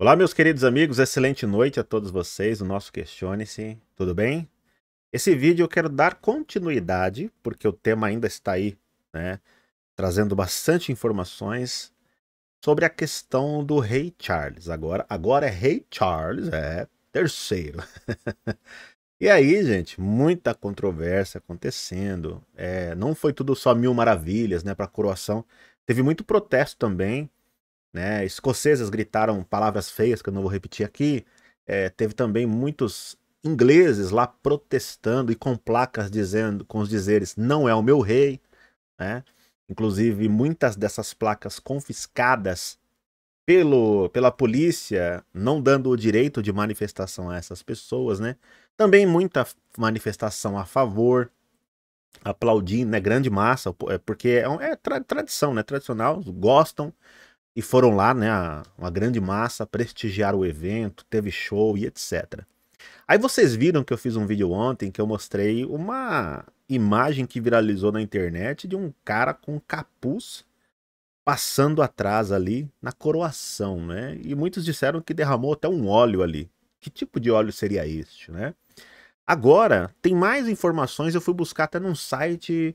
Olá, meus queridos amigos, excelente noite a todos vocês, o nosso Questione-se, tudo bem? Esse vídeo eu quero dar continuidade, porque o tema ainda está aí, né? Trazendo bastante informações sobre a questão do rei Charles. Agora, agora é rei Charles, é terceiro. e aí, gente, muita controvérsia acontecendo. É, não foi tudo só mil maravilhas, né, para a coroação. Teve muito protesto também, né? Escocesas gritaram palavras feias que eu não vou repetir aqui. É, teve também muitos ingleses lá protestando e com placas dizendo, com os dizeres não é o meu rei, né? Inclusive muitas dessas placas confiscadas pelo pela polícia, não dando o direito de manifestação a essas pessoas, né? Também muita manifestação a favor, aplaudindo, né? Grande massa, é, porque é, é tra tradição, né? Tradicional, gostam e foram lá, né, uma grande massa, prestigiar o evento, teve show e etc. Aí vocês viram que eu fiz um vídeo ontem que eu mostrei uma imagem que viralizou na internet de um cara com capuz passando atrás ali na coroação, né? E muitos disseram que derramou até um óleo ali. Que tipo de óleo seria este, né? Agora, tem mais informações, eu fui buscar até num site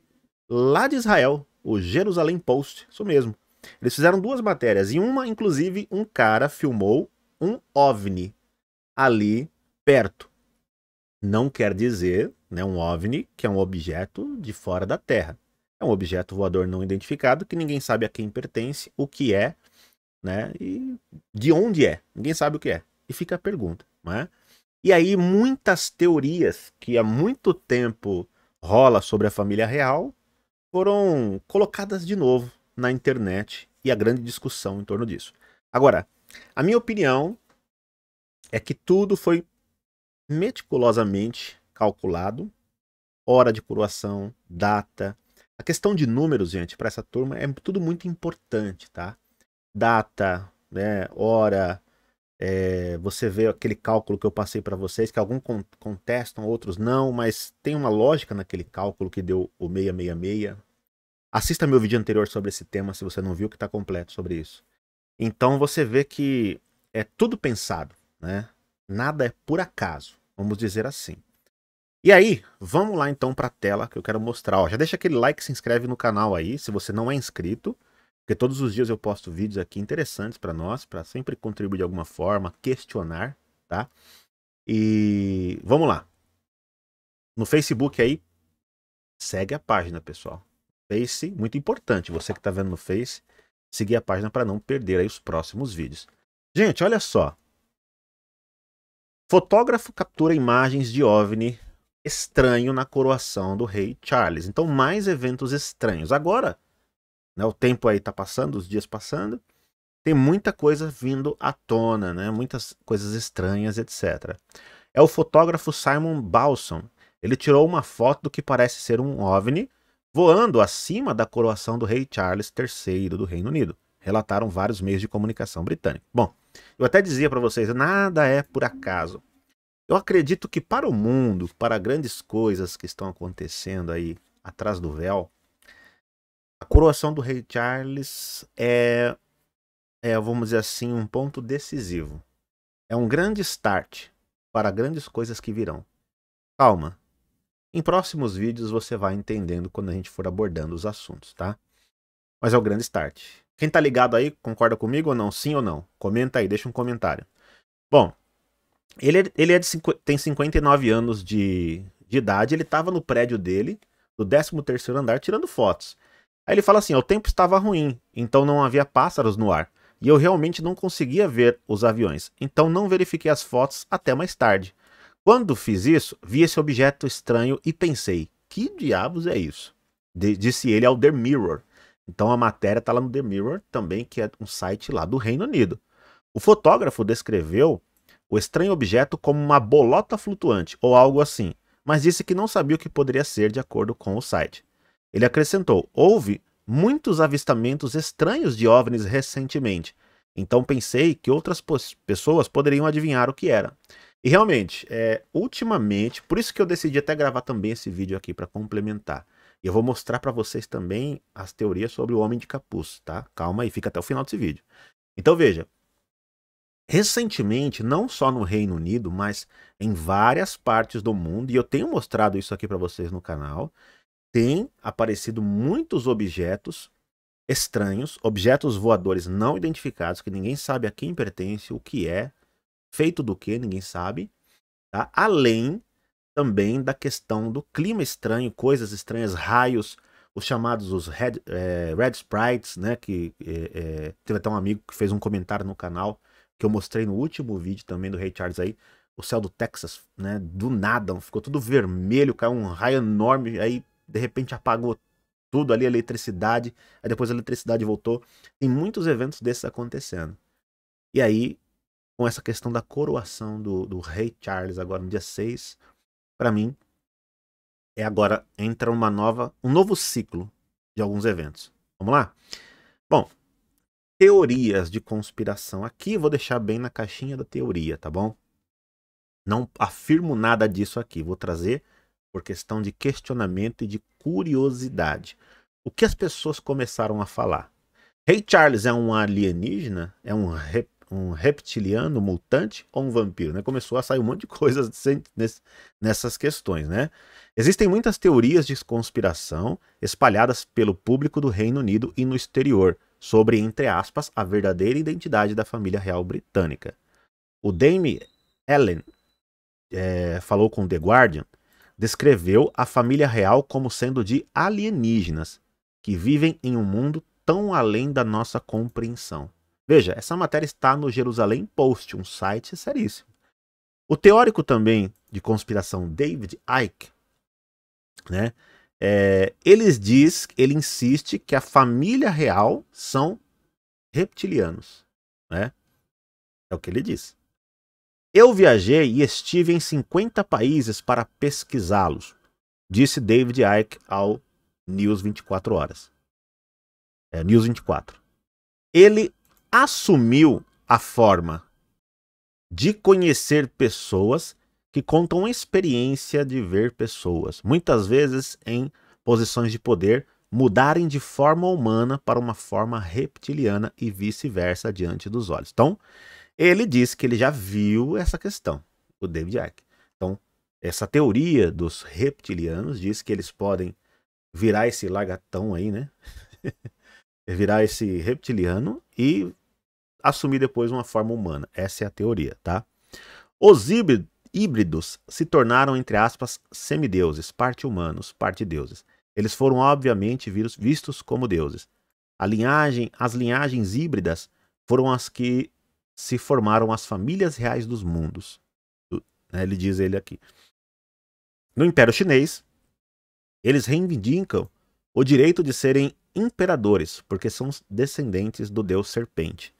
lá de Israel, o Jerusalém Post, isso mesmo. Eles fizeram duas matérias. Em uma, inclusive, um cara filmou um OVNI ali perto. Não quer dizer, né, um OVNI, que é um objeto de fora da Terra. É um objeto voador não identificado que ninguém sabe a quem pertence, o que é, né, e de onde é. Ninguém sabe o que é. E fica a pergunta, né? E aí muitas teorias que há muito tempo rola sobre a família real foram colocadas de novo na internet e a grande discussão em torno disso. Agora, a minha opinião é que tudo foi meticulosamente calculado, hora de coroação, data. A questão de números, gente, para essa turma é tudo muito importante, tá? Data, né, hora, é, você vê aquele cálculo que eu passei para vocês, que alguns contestam, outros não, mas tem uma lógica naquele cálculo que deu o 666, Assista meu vídeo anterior sobre esse tema, se você não viu, que está completo sobre isso. Então você vê que é tudo pensado, né? Nada é por acaso, vamos dizer assim. E aí, vamos lá então para a tela que eu quero mostrar. Ó, já deixa aquele like, se inscreve no canal aí, se você não é inscrito, porque todos os dias eu posto vídeos aqui interessantes para nós, para sempre contribuir de alguma forma, questionar, tá? E vamos lá. No Facebook aí, segue a página, pessoal. Face, muito importante, você que está vendo no Face, seguir a página para não perder aí os próximos vídeos. Gente, olha só. Fotógrafo captura imagens de OVNI estranho na coroação do rei Charles. Então, mais eventos estranhos. Agora, né, o tempo aí está passando, os dias passando, tem muita coisa vindo à tona, né? muitas coisas estranhas, etc. É o fotógrafo Simon Balson. Ele tirou uma foto do que parece ser um OVNI voando acima da coroação do rei Charles III do Reino Unido, relataram vários meios de comunicação britânicos. Bom, eu até dizia para vocês, nada é por acaso. Eu acredito que para o mundo, para grandes coisas que estão acontecendo aí atrás do véu, a coroação do rei Charles é, é vamos dizer assim, um ponto decisivo. É um grande start para grandes coisas que virão. Calma, em próximos vídeos você vai entendendo quando a gente for abordando os assuntos, tá? Mas é o grande start. Quem tá ligado aí, concorda comigo ou não? Sim ou não? Comenta aí, deixa um comentário. Bom, ele, é, ele é de, tem 59 anos de, de idade, ele estava no prédio dele, do 13º andar, tirando fotos. Aí ele fala assim, o tempo estava ruim, então não havia pássaros no ar, e eu realmente não conseguia ver os aviões, então não verifiquei as fotos até mais tarde. Quando fiz isso, vi esse objeto estranho e pensei: que diabos é isso? disse ele ao The Mirror. Então a matéria está lá no The Mirror também, que é um site lá do Reino Unido. O fotógrafo descreveu o estranho objeto como uma bolota flutuante ou algo assim, mas disse que não sabia o que poderia ser de acordo com o site. Ele acrescentou: houve muitos avistamentos estranhos de OVNIs recentemente, então pensei que outras pessoas poderiam adivinhar o que era. E realmente, é, ultimamente, por isso que eu decidi até gravar também esse vídeo aqui para complementar. E eu vou mostrar para vocês também as teorias sobre o homem de capuz, tá? Calma aí, fica até o final desse vídeo. Então veja, recentemente, não só no Reino Unido, mas em várias partes do mundo, e eu tenho mostrado isso aqui para vocês no canal, tem aparecido muitos objetos estranhos, objetos voadores não identificados, que ninguém sabe a quem pertence, o que é, feito do que ninguém sabe, tá? além também da questão do clima estranho, coisas estranhas, raios, os chamados os red, é, red sprites, né? Que é, é, teve até um amigo que fez um comentário no canal que eu mostrei no último vídeo também do Ray Charles aí. O céu do Texas, né? Do nada, ficou tudo vermelho, caiu um raio enorme, aí de repente apagou tudo ali, a eletricidade, aí depois a eletricidade voltou. Tem muitos eventos desses acontecendo. E aí com essa questão da coroação do, do rei Charles agora no dia 6, para mim, é agora entra uma nova, um novo ciclo de alguns eventos. Vamos lá? Bom, teorias de conspiração. Aqui vou deixar bem na caixinha da teoria, tá bom? Não afirmo nada disso aqui, vou trazer por questão de questionamento e de curiosidade. O que as pessoas começaram a falar? Rei hey Charles é um alienígena? É um rep um reptiliano, um mutante ou um vampiro, né? Começou a sair um monte de coisas nessas questões, né? Existem muitas teorias de conspiração espalhadas pelo público do Reino Unido e no exterior sobre, entre aspas, a verdadeira identidade da família real britânica. O Dame Ellen é, falou com The Guardian, descreveu a família real como sendo de alienígenas que vivem em um mundo tão além da nossa compreensão. Veja, essa matéria está no Jerusalém Post, um site seríssimo. O teórico também de conspiração David Icke, né? É, eles diz, ele insiste que a família real são reptilianos, né? É o que ele diz. Eu viajei e estive em 50 países para pesquisá-los, disse David Icke ao News 24 Horas. É, News 24. Ele assumiu a forma de conhecer pessoas que contam experiência de ver pessoas, muitas vezes em posições de poder, mudarem de forma humana para uma forma reptiliana e vice-versa diante dos olhos. Então, ele diz que ele já viu essa questão, o David Icke. Então, essa teoria dos reptilianos diz que eles podem virar esse lagatão aí, né? virar esse reptiliano e assumir depois uma forma humana. Essa é a teoria, tá? Os híbridos se tornaram, entre aspas, semideuses, parte humanos, parte deuses. Eles foram, obviamente, vistos como deuses. A linhagem, as linhagens híbridas foram as que se formaram as famílias reais dos mundos. Né, ele diz ele aqui. No Império Chinês, eles reivindicam o direito de serem imperadores, porque são descendentes do deus serpente.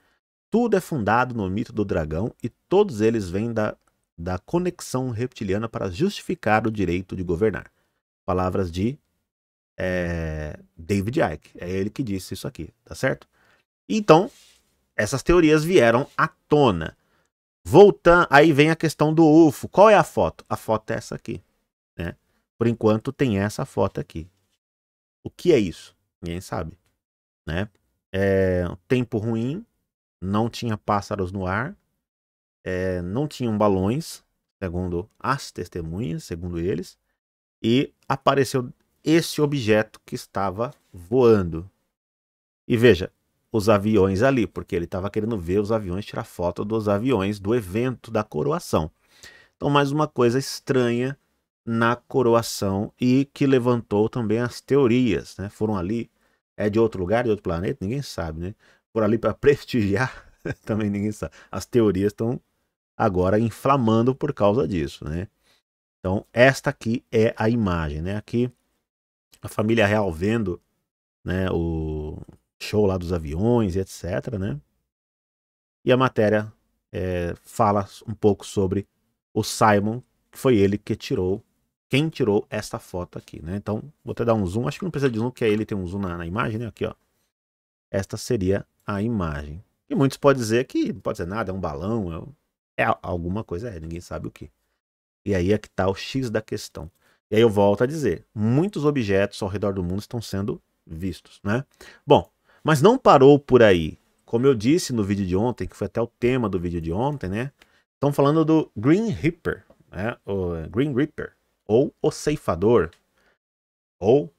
Tudo é fundado no mito do dragão e todos eles vêm da, da conexão reptiliana para justificar o direito de governar. Palavras de é, David Icke. É ele que disse isso aqui, tá certo? Então, essas teorias vieram à tona. Voltando, aí vem a questão do UFO. Qual é a foto? A foto é essa aqui, né? Por enquanto tem essa foto aqui. O que é isso? Ninguém sabe, né? É, tempo ruim, não tinha pássaros no ar, é, não tinham balões, segundo as testemunhas, segundo eles, e apareceu esse objeto que estava voando. E veja, os aviões ali, porque ele estava querendo ver os aviões, tirar foto dos aviões do evento da coroação. Então, mais uma coisa estranha na coroação e que levantou também as teorias, né? Foram ali, é de outro lugar, de outro planeta, ninguém sabe, né? por ali para prestigiar, também ninguém sabe. As teorias estão agora inflamando por causa disso, né? Então, esta aqui é a imagem, né? Aqui a família real vendo, né, o show lá dos aviões, e etc, né? E a matéria é, fala um pouco sobre o Simon, que foi ele que tirou, quem tirou esta foto aqui, né? Então, vou até dar um zoom, acho que não precisa de zoom, que é ele tem um zoom na, na imagem, né? Aqui, ó. Esta seria a imagem. E muitos podem dizer que não pode ser nada, é um balão, é, é alguma coisa, é, ninguém sabe o que. E aí é que está o X da questão. E aí eu volto a dizer, muitos objetos ao redor do mundo estão sendo vistos, né? Bom, mas não parou por aí. Como eu disse no vídeo de ontem, que foi até o tema do vídeo de ontem, né? Estão falando do Green Reaper, né? O eh, Green Reaper, ou o ceifador, ou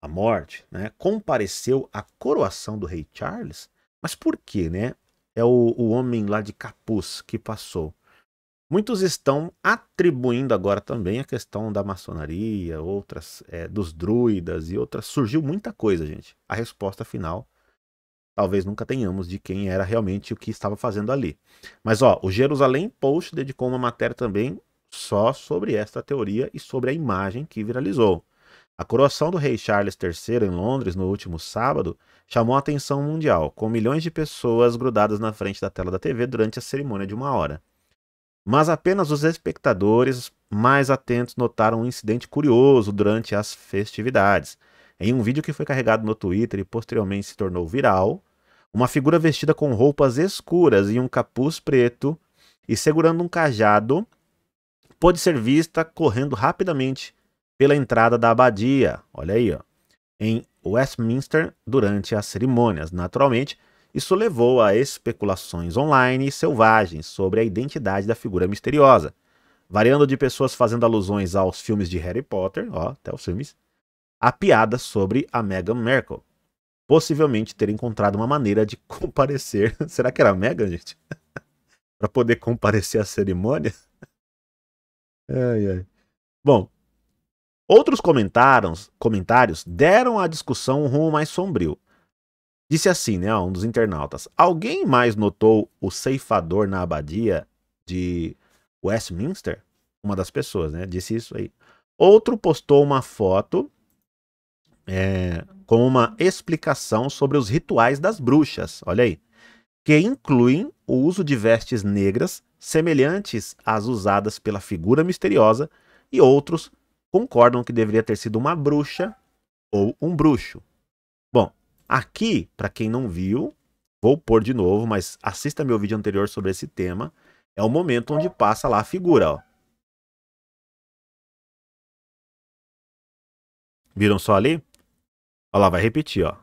a morte, né? Compareceu à coroação do rei Charles mas por que, né? É o, o homem lá de capuz que passou. Muitos estão atribuindo agora também a questão da maçonaria, outras é, dos druidas e outras. Surgiu muita coisa, gente. A resposta final talvez nunca tenhamos de quem era realmente o que estava fazendo ali. Mas ó, o Jerusalém Post dedicou uma matéria também só sobre esta teoria e sobre a imagem que viralizou. A coroação do rei Charles III em Londres no último sábado chamou a atenção mundial, com milhões de pessoas grudadas na frente da tela da TV durante a cerimônia de uma hora. Mas apenas os espectadores mais atentos notaram um incidente curioso durante as festividades. Em um vídeo que foi carregado no Twitter e posteriormente se tornou viral, uma figura vestida com roupas escuras e um capuz preto e segurando um cajado pôde ser vista correndo rapidamente pela entrada da abadia, olha aí, ó, em Westminster durante as cerimônias. Naturalmente, isso levou a especulações online e selvagens sobre a identidade da figura misteriosa, variando de pessoas fazendo alusões aos filmes de Harry Potter, ó, até os filmes, a piada sobre a Meghan Markle, possivelmente ter encontrado uma maneira de comparecer. Será que era a Meghan, gente? para poder comparecer à cerimônia? Ai, ai. Bom, Outros comentários, comentários deram à discussão um rumo mais sombrio. Disse assim, né, um dos internautas: Alguém mais notou o ceifador na abadia de Westminster? Uma das pessoas, né? Disse isso aí. Outro postou uma foto é, com uma explicação sobre os rituais das bruxas, olha aí, que incluem o uso de vestes negras semelhantes às usadas pela figura misteriosa e outros concordam que deveria ter sido uma bruxa ou um bruxo. Bom, aqui, para quem não viu, vou pôr de novo, mas assista meu vídeo anterior sobre esse tema. É o momento onde passa lá a figura, ó. Viram só ali? Olha lá, vai repetir, ó.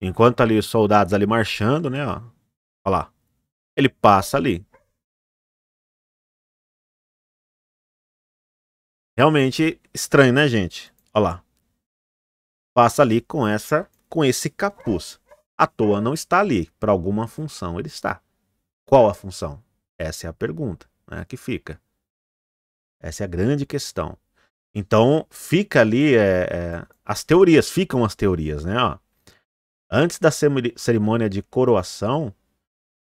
Enquanto ali os soldados ali marchando, né, ó. Olha lá. Ele passa ali. Realmente estranho, né, gente? Olha lá. Passa ali com essa, com esse capuz. À toa não está ali. Para alguma função ele está. Qual a função? Essa é a pergunta né, que fica. Essa é a grande questão. Então, fica ali é, é, as teorias, ficam as teorias, né? Ó. Antes da cerimônia de coroação,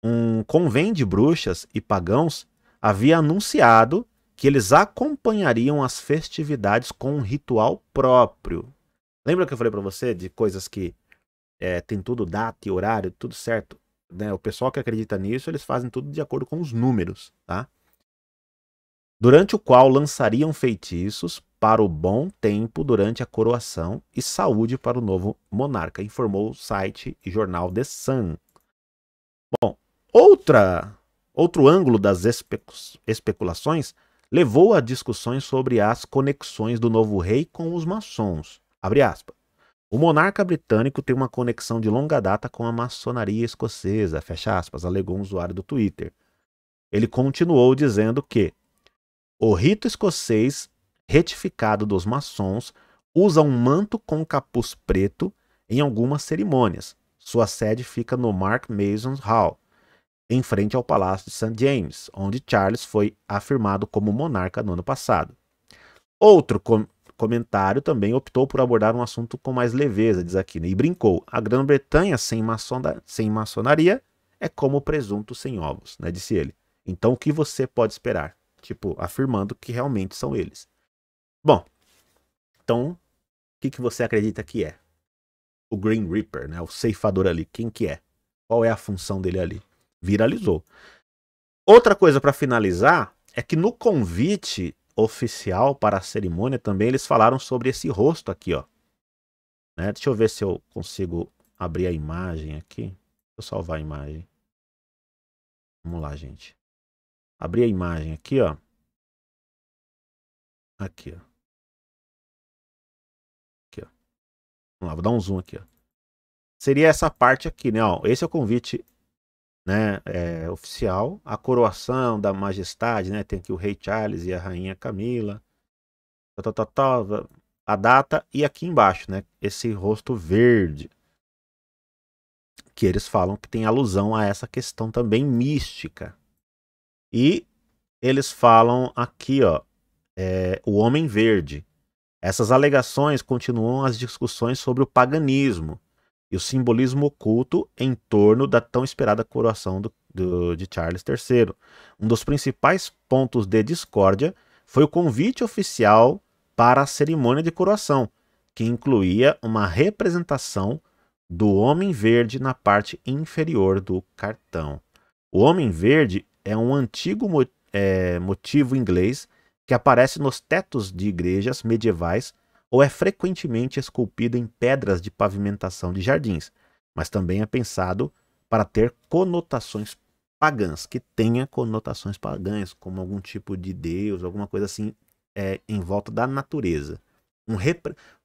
um convém de bruxas e pagãos havia anunciado que eles acompanhariam as festividades com um ritual próprio. Lembra que eu falei para você de coisas que é, tem tudo data e horário, tudo certo? Né? O pessoal que acredita nisso, eles fazem tudo de acordo com os números, tá? Durante o qual lançariam feitiços para o bom tempo durante a coroação e saúde para o novo monarca, informou o site e jornal The Sun. Bom, outra outro ângulo das especulações levou a discussões sobre as conexões do novo rei com os maçons. O monarca britânico tem uma conexão de longa data com a maçonaria escocesa, fecha aspas, alegou um usuário do Twitter. Ele continuou dizendo que o rito escocês retificado dos maçons usa um manto com capuz preto em algumas cerimônias. Sua sede fica no Mark Mason's Hall, em frente ao Palácio de St. James, onde Charles foi afirmado como monarca no ano passado. Outro com comentário também optou por abordar um assunto com mais leveza, diz aqui, né? e brincou: a Grã-Bretanha sem, sem, maçonaria é como presunto sem ovos, né? disse ele. Então o que você pode esperar? Tipo, afirmando que realmente são eles. Bom, então o que, que você acredita que é? O Green Reaper, né? o ceifador ali, quem que é? Qual é a função dele ali? viralizou. Outra coisa para finalizar é que no convite oficial para a cerimônia também eles falaram sobre esse rosto aqui, ó. Né? Deixa eu ver se eu consigo abrir a imagem aqui. Deixa eu salvar a imagem. Vamos lá, gente. Abrir a imagem aqui, ó. Aqui, ó. Aqui, ó. Vamos lá, vou dar um zoom aqui, ó. Seria essa parte aqui, né? Ó, esse é o convite né, é, oficial, a coroação da majestade, né, tem aqui o rei Charles e a rainha Camila, tó, tó, tó, a data e aqui embaixo, né, esse rosto verde, que eles falam que tem alusão a essa questão também mística. E eles falam aqui, ó, é, o homem verde. Essas alegações continuam as discussões sobre o paganismo, e o simbolismo oculto em torno da tão esperada coroação do, do, de Charles III. Um dos principais pontos de discórdia foi o convite oficial para a cerimônia de coroação, que incluía uma representação do Homem Verde na parte inferior do cartão. O Homem Verde é um antigo mo é, motivo inglês que aparece nos tetos de igrejas medievais ou é frequentemente esculpida em pedras de pavimentação de jardins, mas também é pensado para ter conotações pagãs, que tenha conotações pagãs, como algum tipo de deus, alguma coisa assim é, em volta da natureza. Um,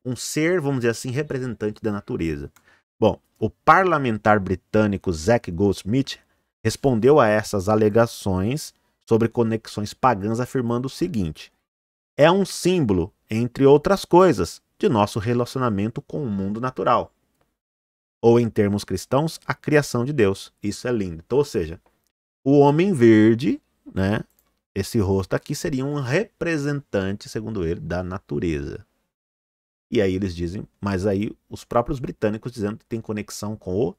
um ser, vamos dizer assim, representante da natureza. Bom, o parlamentar britânico Zack Goldsmith respondeu a essas alegações sobre conexões pagãs afirmando o seguinte: é um símbolo entre outras coisas, de nosso relacionamento com o mundo natural. Ou, em termos cristãos, a criação de Deus. Isso é lindo. Então, ou seja, o homem verde, né? Esse rosto aqui seria um representante, segundo ele, da natureza. E aí eles dizem, mas aí os próprios britânicos dizendo que tem conexão com o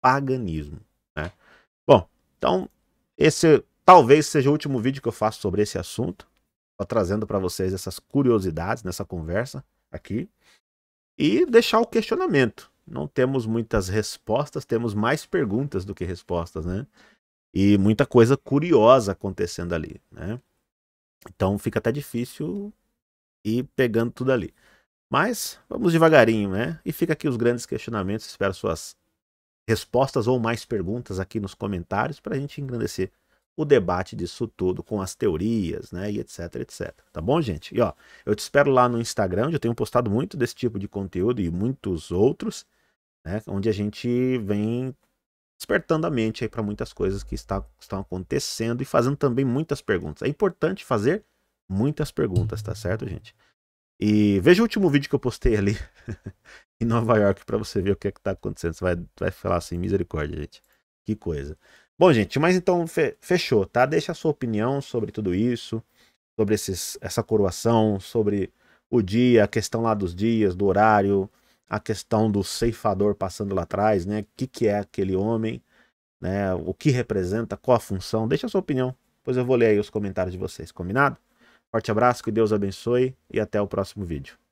paganismo. Né? Bom, então esse talvez seja o último vídeo que eu faço sobre esse assunto. Tá trazendo para vocês essas curiosidades nessa conversa aqui e deixar o questionamento. Não temos muitas respostas, temos mais perguntas do que respostas, né? E muita coisa curiosa acontecendo ali, né? Então fica até difícil ir pegando tudo ali. Mas vamos devagarinho, né? E fica aqui os grandes questionamentos, espero suas respostas ou mais perguntas aqui nos comentários para a gente engrandecer o debate disso tudo com as teorias, né, e etc, etc. Tá bom, gente? E ó, eu te espero lá no Instagram, onde eu tenho postado muito desse tipo de conteúdo e muitos outros, né, onde a gente vem despertando a mente aí para muitas coisas que está, estão acontecendo e fazendo também muitas perguntas. É importante fazer muitas perguntas, tá certo, gente? E veja o último vídeo que eu postei ali em Nova York para você ver o que é que tá acontecendo. Você vai, vai falar assim, misericórdia, gente. Que coisa. Bom, gente, mas então fechou, tá? Deixa a sua opinião sobre tudo isso, sobre esses, essa coroação, sobre o dia, a questão lá dos dias, do horário, a questão do ceifador passando lá atrás, né? O que, que é aquele homem, né? O que representa, qual a função? Deixa a sua opinião, pois eu vou ler aí os comentários de vocês, combinado? Forte abraço, que Deus abençoe e até o próximo vídeo.